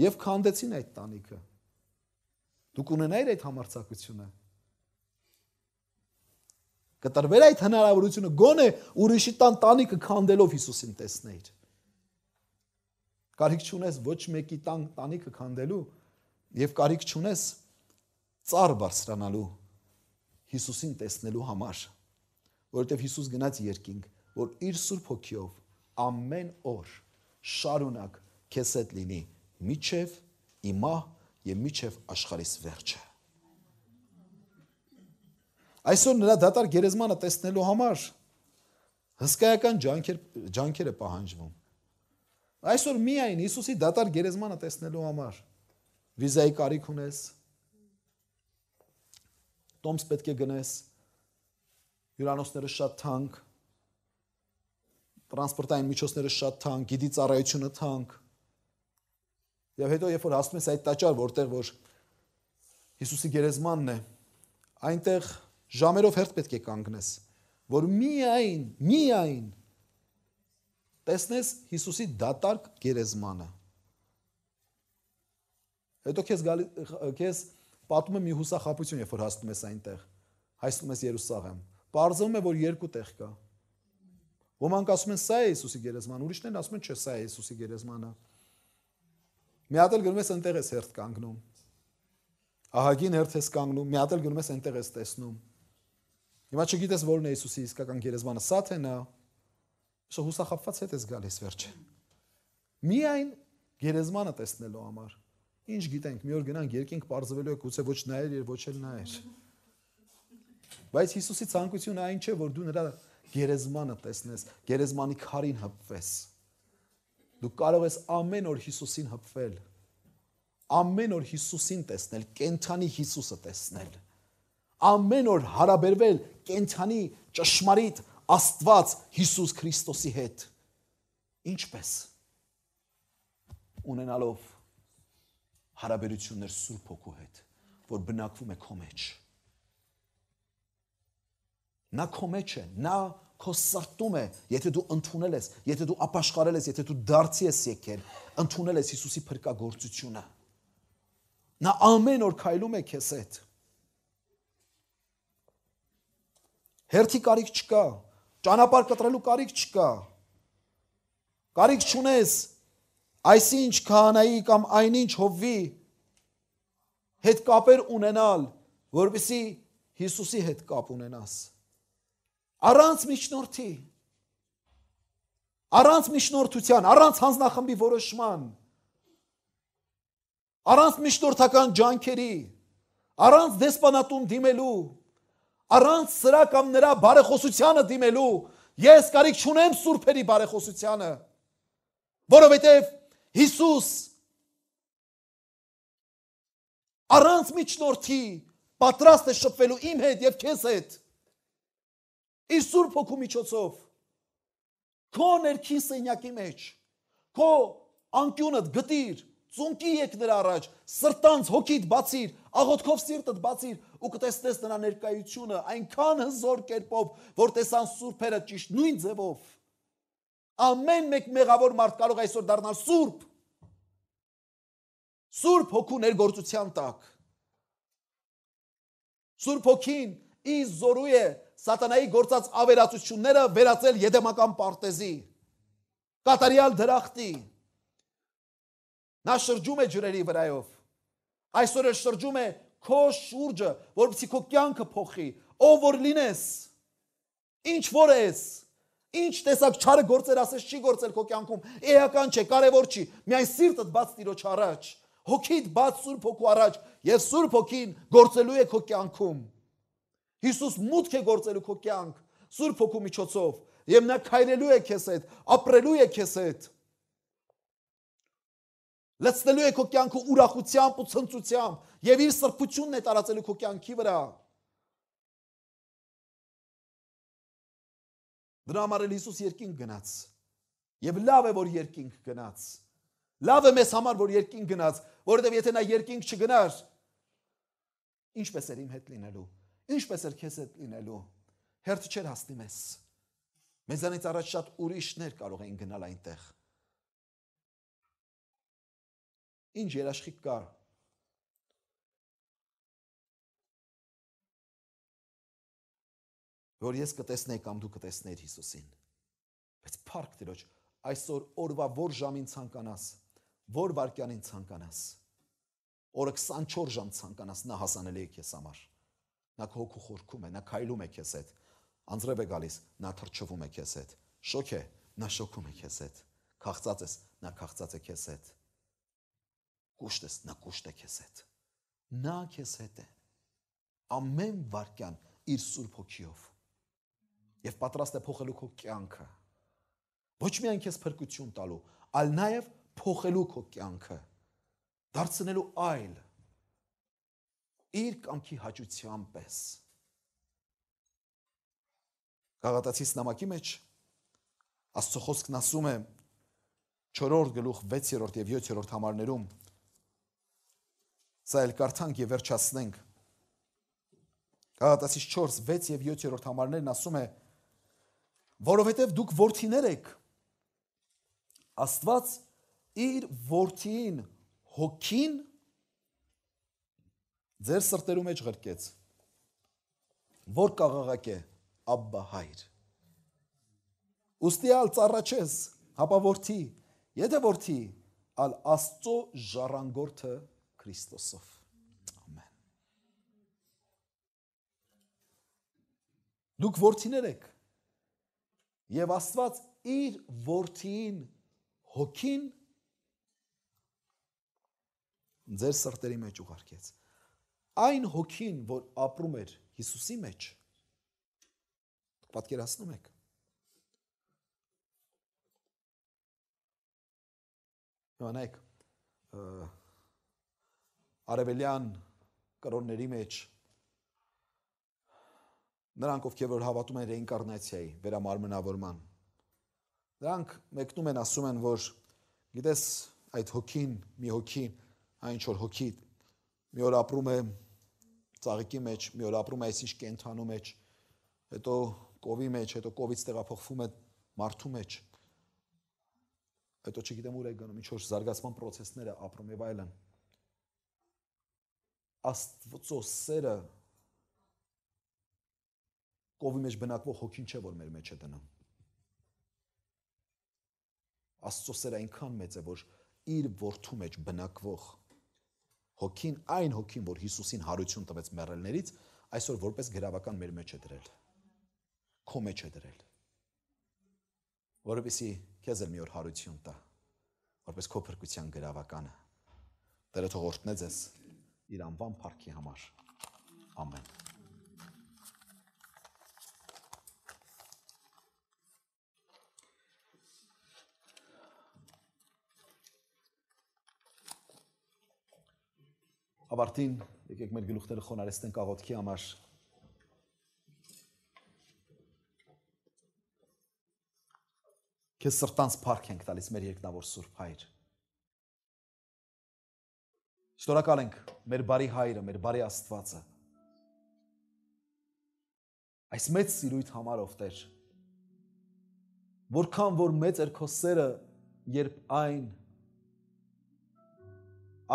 A: եւ քանդեցին այդ տանիքը։ Դու կունենայիր այդ համարձակությունը։ Կտրվեր այդ հնարավորությունը գոնե ուրիշի տան տանիքը քանդելով Հիսուսին տեսնեիր։ Կարիք չունես ոչ մեկի տան տանիքը քանդելու եւ կարիք չունես ծառ բարձրանալու Հիսուսին տեսնելու համար, որովհետեւ Հիսուս գնաց երկինք, որ իր Սուրբ Հոգիով ամեն օր շարունակ քեզ հետ լինի, միչև իմա եւ միջև աշխարհիս վերջը։ Այսօր նրա դատար գերեզմանը տեսնելու համար հսկայական ջանքեր ջանքեր է պահանջվում։ Այսօր միայն Հիսուսի դատար գերեզմանը տեսնելու համար վիզայի կարիք ունես։ Տոմս պետք է գնես։ Հյուրանոցները շատ թանկ։ Տրանսպորտային միջոցները շատ թանկ, գիդի ծառայությունը թանկ։ Եվ հետո երբ որ հասնում ես այդ տաճար, որտեղ որ Հիսուսի գերեզմանն է, այնտեղ ժամերով հերթ պետք է կանգնես, որ միայն, միայն տեսնես Հիսուսի դատարկ գերեզմանը։ Հետո քեզ գալի քեզ պատում է մի հուսախապություն, երբ որ հասնում ես այնտեղ, հայցնում ես Երուսաղեմ։ Պարզվում է, որ երկու տեղ կա։ Ոմանք ասում են, սա է Հիսուսի գերեզման, ուրիշներն ասում են, չէ, սա է Հիսուսի գերեզմանը։ Մի հատ էլ գնում ես ընտեղ ես հերթ կանգնում։ Ահագին հերթ ես կանգնում, մի հատ էլ գնում ես ընտեղ ես տեսնում։ Հիմա չգիտես որն է Հիսուսի իսկական գերեզմանը, սա թե նա։ Շո հուսախապված հետ ես գալիս վերջը։ Միայն գերեզմանը տեսնելու համար։ Ինչ գիտենք, մի օր գնանք երկինք բարձվելու է գուցե ոչ նայեր, եւ ոչ էլ նայեր։ Բայց Հիսուսի ցանկությունը այն չէ, որ դու նրա գերեզմանը տեսնես, գերեզմանի քարին հպվես։ Դու կարող ես ամեն օր Հիսուսին հպվել։ Ամեն օր Հիսուսին տեսնել, կենթանի Հիսուսը տեսնել։ Ամեն օր հարաբերվել կենթանի ճշմարիտ Աստված Հիսուս Քրիստոսի հետ։ Ինչպես ունենալով հարաբերություններ Սուրբ Հոգու հետ, որ բնակվում է քո մեջ։ Նա քո մեջ է, նա մեջ քո սրտում է, եթե դու ընդունել ես, եթե դու ապաշխարել ես, եթե դու դարձի ես եկել, ընդունել ես Հիսուսի փրկagorցությունը։ Նա ամեն օր քայլում է քեզ հետ։ Հերթի կարիք չկա, ճանապարհ կտրելու կարիք չկա։ Կարիք չունես այսինչ քահանայի կամ այնինչ հովվի հետ կապեր ունենալ, որովհետեւ Հիսուսի հետ կապ ունենաս։ Առանց միջնորդի, առանց միջնորդության, առանց հանձնախմբի որոշման, առանց միջնորդական ջանքերի, առանց դեսպանատուն դիմելու, առանց սրա կամ նրա բարեխոսությանը դիմելու, ես կարիք չունեմ սուրբերի բարեխոսությանը, որովհետև Հիսուս առանց միջնորդի պատրաստ է շփվելու իմ հետ եւ քեզ հետ իր Սուրբ Հոգու միջոցով քո ներքին սենյակի մեջ քո անկյունդ գտիր ծունկի եկ նրա առաջ սրտանց հոգիդ բացիր աղոթքով սիրտդ բացիր ու կտեսնես նրա ներկայությունը այնքան հզոր կերպով որ տեսան սուրբերը ճիշտ նույն ձևով ամեն մեկ մեղավոր մարդ կարող է այսօր դառնալ սուրբ Սուրբ հոգու ներգործության տակ։ Սուրբ հոգին ինձ զորու է սատանայի գործած ավերածությունները վերածել եդեմական պարտեզի, կատարյալ դրախտի։ Նա շրջում է ջրերի վրայով։ Այսօր էլ շրջում է քո շուրջը, որպեսզի քո կյանքը փոխի, ով որ լինես, ինչ որ ես, ինչ տեսակ չարը գործեր ասես չի գործել քո կյանքում, էական չէ, կարևոր չի, միայն սիրտդ բաց Տիրոջ առաջ, հոգիդ բաց Սուրբ Հոգու առաջ, եւ Սուրբ Հոգին գործելու է քո կյանքում։ Հիսուս մուտք է գործելու քո կյանք Սուրբ Հոգու միջոցով եւ նա քայլելու է քեզ հետ, ապրելու է քեզ հետ։ Լցնելու է քո կյանքը ուրախությամբ ու
B: ցնծությամբ եւ իր սրբությունն է տարածելու քո կյանքի վրա։
A: Դրա համար էլ Հիսուս երկինք գնաց։ Եվ լավ է որ երկինք գնաց։ Լավ է մեզ համար որ երկինք գնաց, որովհետեւ եթե նա երկինք չգնար, ինչպես էր իմ հետ լինելու Ինչպես էր քեզ հետ լինելու։ Հերթը չէր հասնի մեզ։ Մեզանից առաջ շատ ուրիշներ կարող էին գնալ այնտեղ։
B: Ինչ երաշխիք կար որ ես կտեսնեի կամ դու կտեսնեիր Հիսուսին։ Բայց փառք Տիրոջ, այսօր
A: օրվա որ ժամին ցանկանաս, որ վարքյանին ցանկանաս, օրը 24 ժամ ցանկանաս, նա հասանելի է քեզ համար։ Նա քո հոգու խորքում է, նա քայլում է քեզ հետ։ Անձրև է գալիս, նա թրջվում է քեզ հետ։ Շոկ է, նա շոկում է քեզ հետ։ Խաղծած ես, նա խաղծած է քեզ հետ։ Կուշտ ես, նա կուշտ է քեզ հետ։ Նա քեզ հետ է։ Ամեն վարքյան իր Սուրբ Հոգիով։ Եվ պատրաստ է փոխելու քո կյանքը։ Ոչ միայն քեզ փրկություն տալու, այլ նաև փոխելու քո կյանքը։ Դարձնելու այլ իր կամքի հաճության պես։ Գաղատացի նամակի մեջ Աստծո խոսքն ասում է 4-րդ գլուխ 6-րդ եւ 7-րդ համարներում Սա էլ կարդանք եւ վերջացնենք։ Գաղատացիս 4, 6 եւ 7-րդ համարներն ասում է որովհետեւ դուք ворթիներ եք Աստված իր ворթին հոգին ձեր սրտերու մեջ գրկեց որ կաղաղակ է Աբբա հայր ուստիալ ծառաչես հապավորթի եթե որդի ալ աստծո ժառանգորդը Քրիստոսով ամեն դուք որդիներ եք եւ Աստված իր որդին հոգին ձեր սրտերի մեջ ուղարկեց ու այն հոգին, որ ապրում էր Հիսուսի մեջ, դուք պատկերացնում եք։ Նայեք, արևելյան կրոնների մեջ նրանք ովքեր որ հավատում են ռեինկարնացիայի, վերամարմնավորման, Նրանք մեկնում են ասում են, որ գիտես այդ հոգին, մի հոգի, այն ինչ որ հոգի մի օր ապրում է ծաղիկի մեջ, մի օր ապրում է այսինչ կենթանու մեջ, հետո կովի մեջ, հետո կովից տեղափոխվում է մարդու մեջ։ Հետո չգիտեմ ուր է գնում, ինչ որ զարգացման process-ներ է ապրում եւ այլն։ Աստծո սերը կովի մեջ բնակվող հոգին չէ, որ մեր մեջ է դնում։ Աստծո սերը այնքան մեծ է, որ իր որդու մեջ բնակվող հոգին, այն հոգին, որ Հիսուսին հարություն տվեց մեռելներից, այսօր որպես գրավական մեր մեջ է դրել։ Քո մեջ է դրել։ Որովհետեւ քեզ էլ մի օր հարություն տա, որպես քո փրկության գրավականը։ Տերը թողորտնե ձեզ իր անվան փառքի համար։ Ամեն։ Ավարտին եկեք մեր գլուխները խոնարհեցնենք աղոթքի համար։ Քեզ սրտանց փառք ենք տալիս մեր երկնավոր Սուրբ Հայր։ Շնորհակալ ենք մեր բարի Հայրը, մեր բարի Աստվածը։ Այս մեծ սիրույթ համար ով Տեր։ Որքան որ մեծ էր քո սերը, երբ այն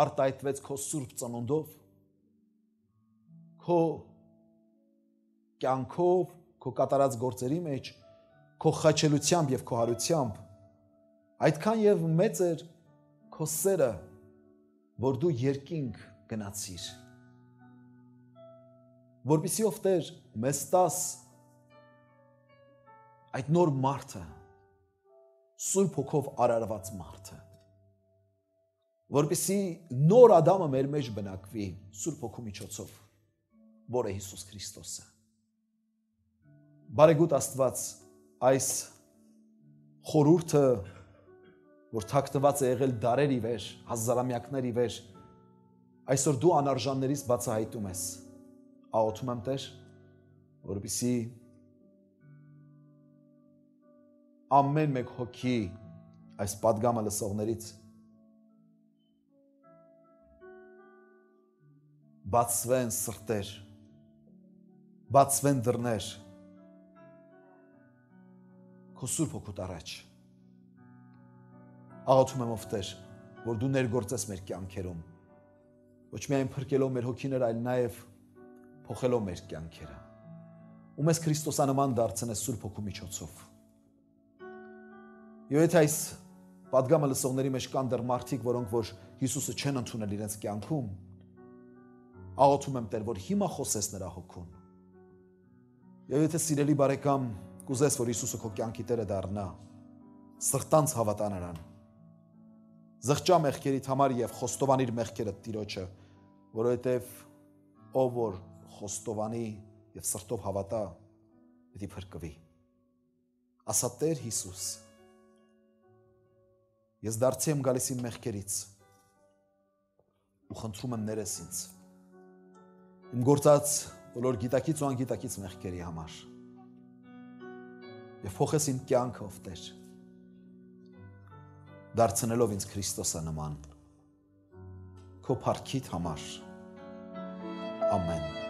A: արտահայտվեց քո սուրբ ծնունդով, քո կյանքով, քո կատարած գործերի մեջ, քո խաչելությամբ եւ քո հարությամբ։ Այդքան եւ մեծ էր քո սերը, որ դու երկինք գնացիր։ Որպեսի ով Տեր մեզ տաս այդ նոր մարդը, Սուրբ հոգով արարված մարդը որպիսի նոր Ադամը մեր մեջ բնակվի Սուրբ Հոգու միջոցով, որը Հիսուս Քրիստոսը։ Բարեգութ Աստված այս խորուրդը, որ թակտված է եղել դարերի վեր, հազարամյակների վեր, այսօր դու անարժաններից բացահայտում ես։ Աղոթում եմ Տեր, որպիսի ամեն մեկ հոգի այս падգամը լսողներից բացվեն սրտեր, բացվեն դռներ։ Քո Սուրբ Հոգուտ առաջ։ Աղոթում եմ ով Տեր, որ դու ներգործես մեր կյանքերում։ Ոչ միայն փրկելով մեր հոգիներ, այլ նաև փոխելով մեր կյանքերը ու մեզ Քրիստոսանման դարձնես Սուրբ Հոգու միջոցով։ Եվ եթե այս падգամը լսողների մեջ կան դեռ մարդիկ, որոնք որ Հիսուսը չեն ընդունել իրենց կյանքում, Աղոթում եմ Տեր, որ հիմա խոսես նրա հոգուն։ Եվ եթե սիրելի բարեկամ, կուզես, որ Հիսուսը քո կյանքի Տերը դառնա, սրտանց հավատա նրան։ Զղճա մեղքերիդ համար եւ խոստովանիր մեղքերդ Տիրոջը, որովհետեւ ով որ խոստովանի եւ սրտով հավատա, պիտի փրկվի։ Ասա Տեր Հիսուս, ես դարձի եմ գալիս իմ մեղքերից ու խնդրում եմ ներես ինձ իմ գործած բոլոր գիտակից ու անգիտակից մեղքերի համար։ Եվ փոխես իմ կյանքով, Տեր։ Դարձնելով ինձ Քրիստոսը նման։ Քո փառքիդ համար։ Ամեն։